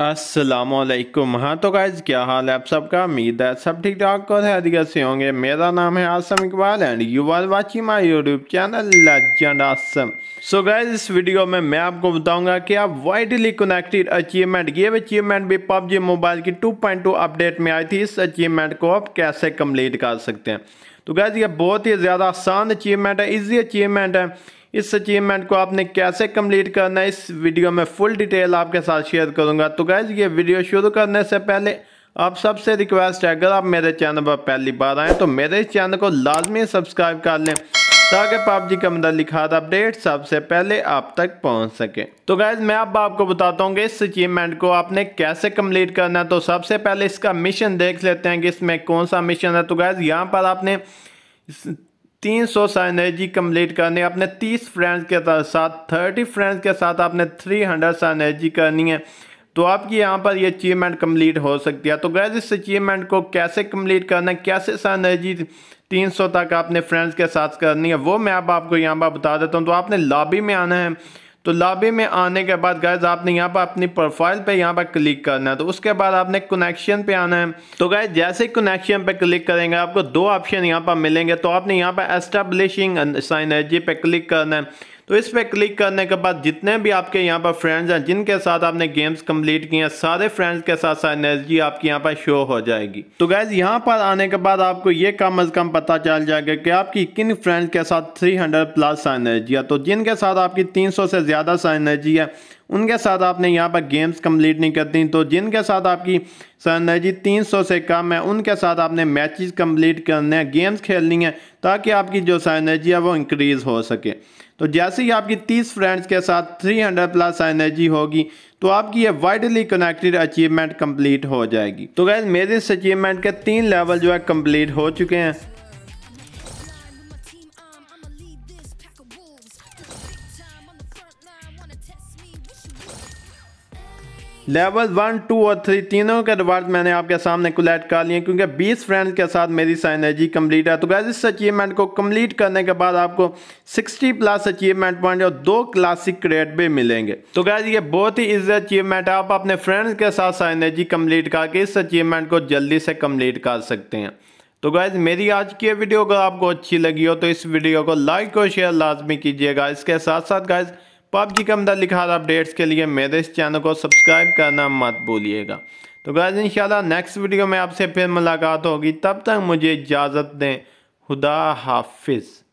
असलकुम हाँ तो गाइज क्या हाल है आप सबका उम्मीद है सब ठीक ठाक और अधिक से होंगे मेरा नाम है Asam Iqbal and you are watching my YouTube channel legend Asam so guys इस वीडियो में मैं आपको बताऊंगा कि आप वाइडली कनेक्टेड अचीवमेंट ये अचीवमेंट भी पबजी मोबाइल की 2.2 अपडेट में आई थी इस अचीवमेंट को आप कैसे कम्प्लीट कर सकते हैं तो गाइज ये बहुत ही ज़्यादा आसान अचीवमेंट है ईजी अचीवमेंट है इस अचीवमेंट को आपने कैसे कंप्लीट करना है इस वीडियो में फुल डिटेल आपके साथ शेयर करूंगा तो गैज़ ये वीडियो शुरू करने से पहले आप सबसे रिक्वेस्ट है अगर आप मेरे चैनल पर पहली बार आएँ तो मेरे इस चैनल को लाजमी सब्सक्राइब कर लें ताकि पापजी का अंदर लिखा था अपडेट सबसे पहले आप तक पहुंच सके तो गैज मैं अब आपको बताता हूँ कि इस अचीवमेंट को आपने कैसे कंप्लीट करना है तो सबसे पहले इसका मिशन देख लेते हैं कि इसमें कौन सा मिशन है तो गैज यहाँ पर आपने तीन सौ साइनेजी कम्प्लीट करनी है अपने तीस फ्रेंड्स के साथ थर्टी फ्रेंड्स के साथ आपने थ्री हंड्रेड साइनेजी करनी है तो आपकी यहाँ पर ये अचीवमेंट कम्प्लीट हो सकती है तो गैज इस अचीवमेंट को कैसे कम्प्लीट करना है कैसे साइनेजी तीन सौ तक आपने फ्रेंड्स के साथ करनी है वो मैं अब आपको यहाँ पर बता देता हूँ तो आपने लॉबी में आना है तो लॉबी में आने के बाद गैज आपने यहाँ पर अपनी प्रोफाइल पे यहाँ पर क्लिक करना है तो उसके बाद आपने कनेक्शन पे आना है तो गैज जैसे कनेक्शन पे क्लिक करेंगे आपको दो ऑप्शन यहाँ पर मिलेंगे तो आपने यहाँ पर एस्टेब्लिशिंग साइनर्जी पे क्लिक करना है तो इस पर क्लिक करने के बाद जितने भी आपके यहाँ पर फ्रेंड्स हैं जिनके साथ आपने गेम्स कंप्लीट किए हैं सारे फ्रेंड्स के साथ एनर्जी आपकी यहाँ पर शो हो जाएगी तो गैज यहाँ पर आने के बाद आपको ये कम अज कम पता चल जाएगा कि आपकी किन फ्रेंड्स के साथ 300 प्लस एनर्जी है तो जिनके साथ आपकी 300 से ज़्यादा एनर्जी है उनके साथ आपने यहाँ पर गेम्स कंप्लीट नहीं करती तो जिनके साथ आपकी सन है जी तीन सौ से कम है उनके साथ आपने मैचेस कंप्लीट करने हैं गेम्स खेलनी है ताकि आपकी जो साइनर्जी है वो इंक्रीज़ हो सके तो जैसे ही आपकी 30 फ्रेंड्स के साथ 300 प्लस एनर्जी होगी तो आपकी ये वाइडली कनेक्टेड अचीवमेंट कंप्लीट हो जाएगी तो गैस मेरे इस अचीवमेंट के तीन लेवल जो है कंप्लीट हो चुके हैं लेवल वन टू और थ्री तीनों के रिवार्ड मैंने आपके सामने कलेक्ट कर लिए क्योंकि 20 फ्रेंड्स के साथ मेरी साइनर्जी कंप्लीट है तो गैस इस अचीवमेंट को कंप्लीट करने के बाद आपको 60 प्लस अचीवमेंट पॉइंट और दो क्लासिक क्रेड भी मिलेंगे तो गैस ये बहुत ही ईजी अचीवमेंट है आप अपने फ्रेंड्स के साथ साइनर्जी कम्प्लीट करके इस अचीवमेंट को जल्दी से कम्प्लीट कर सकते हैं तो गैस मेरी आज की वीडियो अगर आपको अच्छी लगी हो तो इस वीडियो को लाइक और शेयर लाजमी कीजिएगा इसके साथ साथ गैज़ पबजी का अंदर लिखा अपडेट्स के लिए मेरे इस चैनल को सब्सक्राइब करना मत भूलिएगा तो गैज इन नेक्स्ट वीडियो में आपसे फिर मुलाकात होगी तब तक मुझे इजाज़त दें खुदा हाफिज़